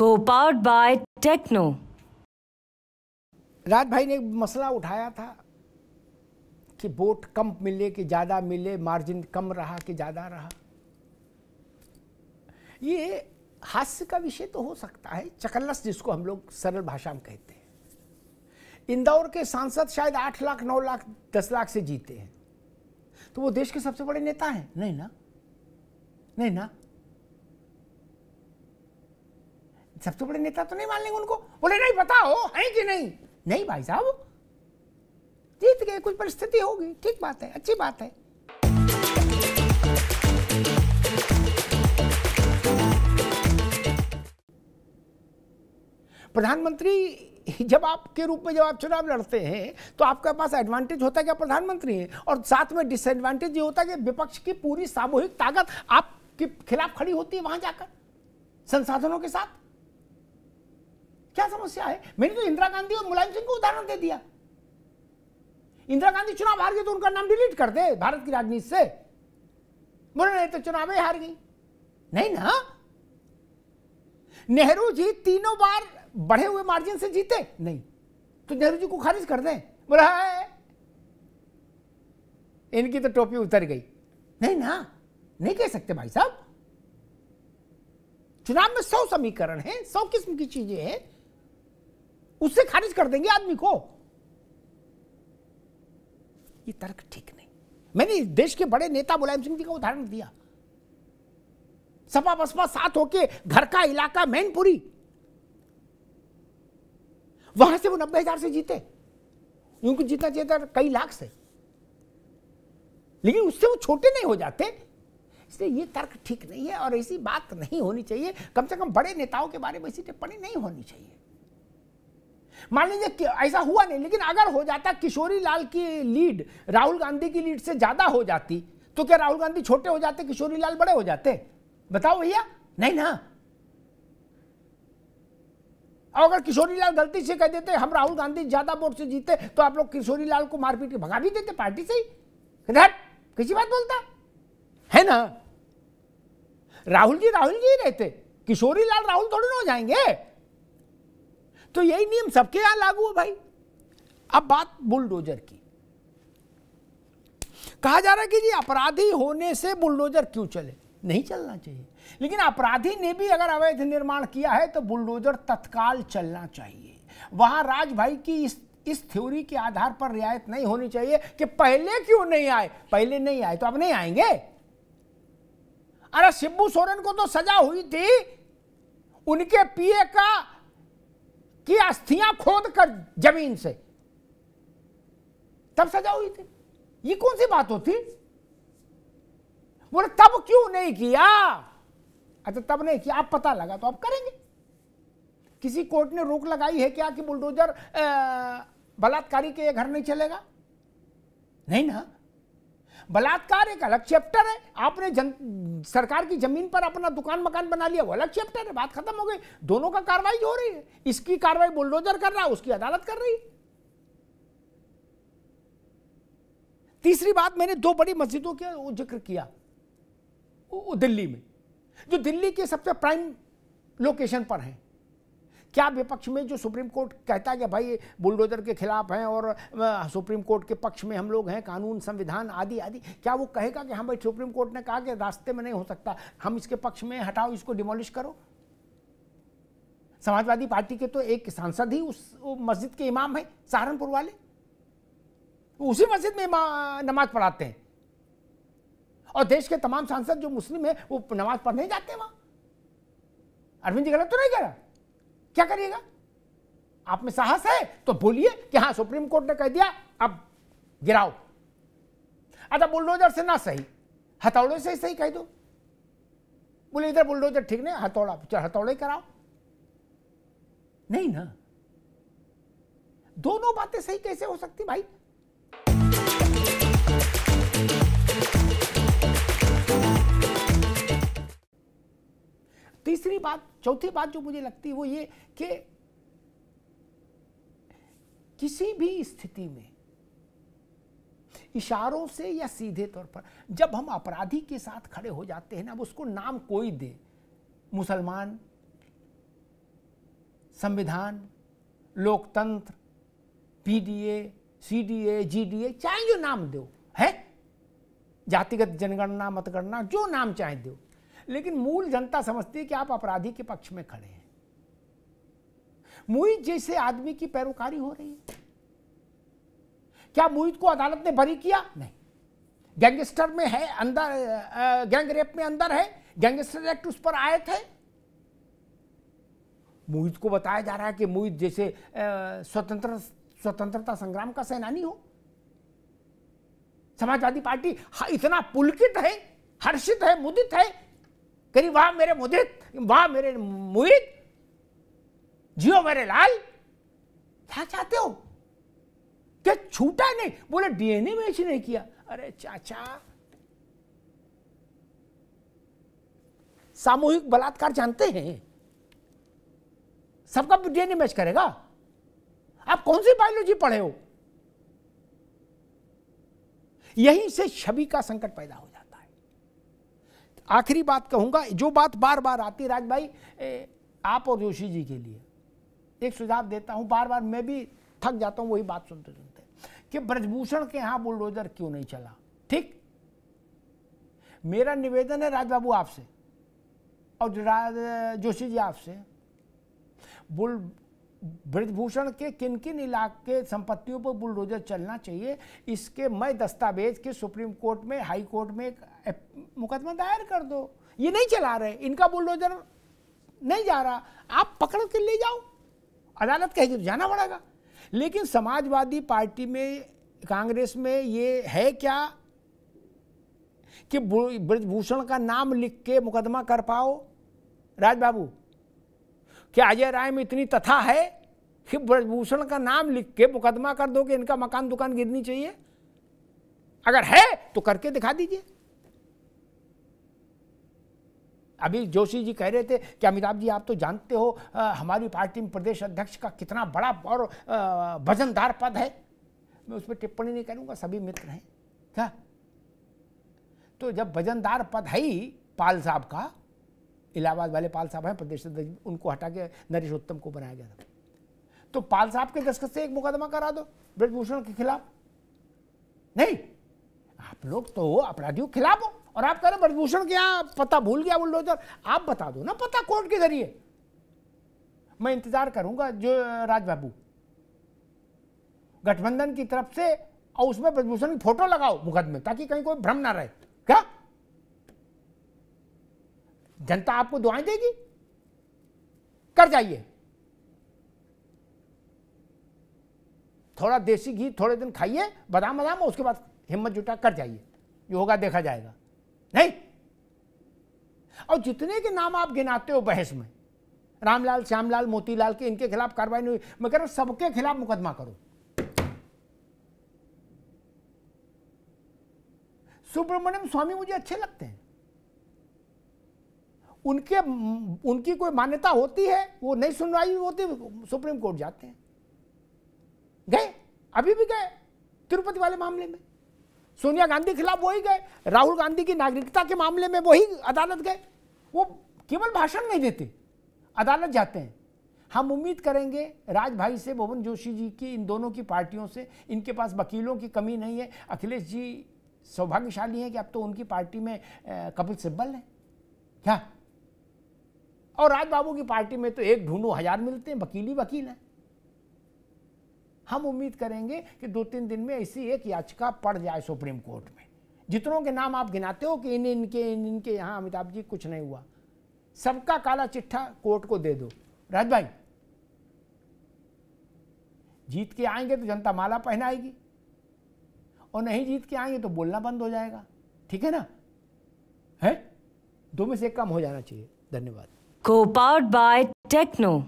Powered by techno राज भाई ने मसला उठाया था कि वोट कम मिले कि ज़्यादा मिले मार्जिन कम रहा कि ज़्यादा रहा ये हास्य का विषय तो हो सकता है चकल्लस जिसको हम लोग सरल भाषा में कहते हैं इंदौर के सांसद शायद आठ लाख नौ लाख दस लाख से जीते हैं तो वो देश के सबसे बड़े नेता हैं नहीं ना नहीं ना सबसे तो बड़े नेता तो नहीं मान लेंगे उनको बोले नहीं बताओ है कि नहीं नहीं भाई साहब जीत गए कुछ परिस्थिति होगी ठीक बात है अच्छी बात है प्रधानमंत्री जब आपके रूप में जब आप चुनाव लड़ते हैं तो आपके पास एडवांटेज होता है क्या प्रधानमंत्री है और साथ में डिसएडवांटेज ये होता है कि विपक्ष की पूरी सामूहिक ताकत आपके खिलाफ खड़ी होती है वहां जाकर संसाधनों के साथ क्या समस्या है मैंने तो इंदिरा गांधी और मुलायम सिंह को उदाहरण दे दिया इंदिरा गांधी चुनाव हार गए तो उनका नाम डिलीट कर दे भारत की राजनीति से बोले नहीं तो चुनाव हार गई नहीं ना नेहरू जी तीनों बार बढ़े हुए मार्जिन से जीते नहीं तो नेहरू जी को खारिज कर दें बोला है इनकी तो टोपी उतर गई नहीं ना नहीं कह सकते भाई साहब चुनाव में सौ समीकरण है सौ किस्म की चीजें हैं उससे खारिज कर देंगे आदमी को ये तर्क ठीक नहीं मैंने देश के बड़े नेता मुलायम सिंह जी का उदाहरण दिया सपा बसपा साथ होके घर का इलाका मैनपुरी वहां से वो नब्बे हजार से जीते उनको जीतना चाहिए था कई लाख से लेकिन उससे वो छोटे नहीं हो जाते इसलिए ये तर्क ठीक नहीं है और ऐसी बात नहीं होनी चाहिए कम से कम बड़े नेताओं के बारे में ऐसी टिप्पणी नहीं होनी चाहिए मान लीजिए ऐसा हुआ नहीं लेकिन अगर हो जाता किशोरी लाल की लीड राहुल गांधी की लीड से ज़्यादा हो जाती तो क्या राहुल गांधी छोटे हो जाते किशोरी लाल बड़े हो जाते बताओ भैया नहीं ना अगर किशोरी लाल गलती से कह देते हम राहुल गांधी ज्यादा वोट से जीते तो आप लोग किशोरी लाल को मारपीट के भगा भी देते पार्टी से ही किसी बात बोलता है ना राहुल जी राहुल जी ही रहते किशोरी लाल राहुल थोड़ी ना हो जाएंगे तो यही नियम सबके यहां लागू है भाई अब बात बुलडोजर की कहा जा रहा है कि जी अपराधी होने से बुलडोजर क्यों चले नहीं चलना चाहिए लेकिन अपराधी ने भी अगर अवैध निर्माण किया है तो बुलडोजर तत्काल चलना चाहिए वहां राज भाई की इस इस थ्योरी के आधार पर रियायत नहीं होनी चाहिए कि पहले क्यों नहीं आए पहले नहीं आए तो अब नहीं आएंगे अरे सिब्बू सोरेन को तो सजा हुई थी उनके पीए का की अस्थियां खोद कर जमीन से तब सजा हुई थी ये कौन सी बात होती बोले तब क्यों नहीं किया अच्छा तब नहीं किया आप पता लगा तो आप करेंगे किसी कोर्ट ने रोक लगाई है क्या कि बुलडोजर बलात्कारी के घर नहीं चलेगा नहीं ना बलात्कार एक अलग चैप्टर है आपने जन सरकार की जमीन पर अपना दुकान मकान बना लिया वो अलग चैप्टर है बात खत्म हो गई दोनों का कार्रवाई हो रही है इसकी कार्रवाई बुलडोजर कर रहा है उसकी अदालत कर रही है तीसरी बात मैंने दो बड़ी मस्जिदों का जिक्र किया वो दिल्ली में जो दिल्ली के सबसे प्राइम लोकेशन पर हैं क्या विपक्ष में जो सुप्रीम कोर्ट कहता है कि भाई बुलडोजर के खिलाफ हैं और सुप्रीम कोर्ट के पक्ष में हम लोग हैं कानून संविधान आदि आदि क्या वो कहेगा कि हाँ भाई सुप्रीम कोर्ट ने कहा कि रास्ते में नहीं हो सकता हम इसके पक्ष में हटाओ इसको डिमोलिश करो समाजवादी पार्टी के तो एक सांसद ही उस मस्जिद के इमाम है सहारनपुर वाले उसी मस्जिद में नमाज पढ़ाते हैं और देश के तमाम सांसद जो मुस्लिम है वो नमाज पढ़ने जाते हैं वहां अरविंद जी गलत तो नहीं कह रहा क्या करिएगा आप में साहस है तो बोलिए कि हाँ सुप्रीम कोर्ट ने कह दिया अब गिराओ अच्छा बुलडोजर से ना सही हथौड़े से सही कह दो बोले इधर बुलडोजर ठीक नहीं हथौड़ा चल हथौड़े कराओ नहीं ना दोनों बातें सही कैसे हो सकती भाई तीसरी बात चौथी बात जो मुझे लगती है वो ये कि किसी भी स्थिति में इशारों से या सीधे तौर पर जब हम अपराधी के साथ खड़े हो जाते हैं ना अब उसको नाम कोई दे मुसलमान संविधान लोकतंत्र पीडीए सीडीए जीडीए चाहे जो नाम दो है जातिगत जनगणना मतगणना जो नाम चाहे दो लेकिन मूल जनता समझती है कि आप अपराधी के पक्ष में खड़े हैं मुहित जैसे आदमी की पैरोकारी हो रही है क्या मुहित को अदालत ने बरी किया नहीं गैंगस्टर में है अंदर गैंग रेप में अंदर है गैंगस्टर एक्ट उस पर आए थे मुहित को बताया जा रहा है कि मुहित जैसे स्वतंत्र स्वतंत्रता संग्राम का सेनानी हो समाजवादी पार्टी इतना पुलकित है हर्षित है मुदित है तेरी वाह मेरे मुदित वाह मेरे मुहित जियो मेरे लाल क्या चाहते हो क्या छूटा नहीं बोले डीएनए मैच नहीं किया अरे चाचा सामूहिक बलात्कार जानते हैं सबका डीएनए मैच करेगा आप कौन सी बायोलॉजी पढ़े हो यहीं से छवि का संकट पैदा हो आखिरी बात कहूंगा जो बात बार बार आती राज भाई ए, आप और जोशी जी के लिए एक सुझाव देता हूं बार बार मैं भी थक जाता हूं वही बात सुनते सुनते कि ब्रजभूषण के यहां बुलडोजर क्यों नहीं चला ठीक मेरा निवेदन है राजबाबू आपसे और जोशी जी आपसे बुल ब्रजभूषण के किन किन इलाके संपत्तियों पर बुलडोजर चलना चाहिए इसके मैं दस्तावेज के सुप्रीम कोर्ट में हाई कोर्ट में एक मुकदमा दायर कर दो ये नहीं चला रहे इनका बुलडोजर नहीं जा रहा आप पकड़ के ले जाओ अदालत कहेगी तो जाना पड़ेगा लेकिन समाजवादी पार्टी में कांग्रेस में ये है क्या कि ब्रजभूषण का नाम लिख के मुकदमा कर पाओ राजबाबू कि अजय राय में इतनी तथा है कि ब्रजभूषण का नाम लिख के मुकदमा कर दो कि इनका मकान दुकान गिरनी चाहिए अगर है तो करके दिखा दीजिए अभी जोशी जी कह रहे थे कि अमिताभ जी आप तो जानते हो आ, हमारी पार्टी में प्रदेश अध्यक्ष का कितना बड़ा और वजनदार पद है मैं उस पर टिप्पणी नहीं करूंगा सभी मित्र हैं क्या तो जब वजनदार पद है ही पाल साहब का इलाहाबाद वाले पाल साहब हैं प्रदेश अध्यक्ष उनको हटा के नरेश उत्तम को बनाया गया था तो पाल साहब के दस्खत से एक मुकदमा करा दो ब्रजभूषण के खिलाफ नहीं आप लोग तो अपराधियों के खिलाफ हो और आप कह रहे ब्रजभूषण के पता भूल गया बुलडोजर आप बता दो ना पता कोर्ट के जरिए मैं इंतजार करूंगा जो राजबाबू गठबंधन की तरफ से और उसमें ब्रजभूषण की फोटो लगाओ मुकदमे ताकि कहीं कोई भ्रम ना रहे जनता आपको दुआएं देगी कर जाइए थोड़ा देसी घी थोड़े दिन खाइए बादाम बदाम उसके बाद हिम्मत जुटा कर जाइए जो होगा देखा जाएगा नहीं और जितने के नाम आप गिनाते हो बहस में रामलाल श्यामलाल मोतीलाल के इनके खिलाफ कार्रवाई नहीं हुई मैं कह रहा हूं सबके खिलाफ मुकदमा करो सुब्रमण्यम स्वामी मुझे अच्छे लगते हैं उनके उनकी कोई मान्यता होती है वो नहीं सुनवाई होती सुप्रीम कोर्ट जाते हैं गए अभी भी गए तिरुपति वाले मामले में सोनिया गांधी के खिलाफ वही गए राहुल गांधी की नागरिकता के मामले में वही अदालत गए वो केवल भाषण नहीं देते अदालत जाते हैं हम उम्मीद करेंगे राज भाई से भवन जोशी जी की इन दोनों की पार्टियों से इनके पास वकीलों की कमी नहीं है अखिलेश जी सौभाग्यशाली हैं कि अब तो उनकी पार्टी में कपिल सिब्बल हैं क्या और राज बाबू की पार्टी में तो एक ढूंढो हजार मिलते हैं वकील ही वकील हैं हम उम्मीद करेंगे कि दो तीन दिन में ऐसी एक याचिका पड़ जाए सुप्रीम कोर्ट में जितनों के नाम आप गिनाते हो कि इन इनके इन इनके यहाँ अमिताभ जी कुछ नहीं हुआ सबका काला चिट्ठा कोर्ट को दे दो राज भाई जीत के आएंगे तो जनता माला पहनाएगी और नहीं जीत के आएंगे तो बोलना बंद हो जाएगा ठीक है ना है दो में से कम हो जाना चाहिए धन्यवाद co-powered by Techno.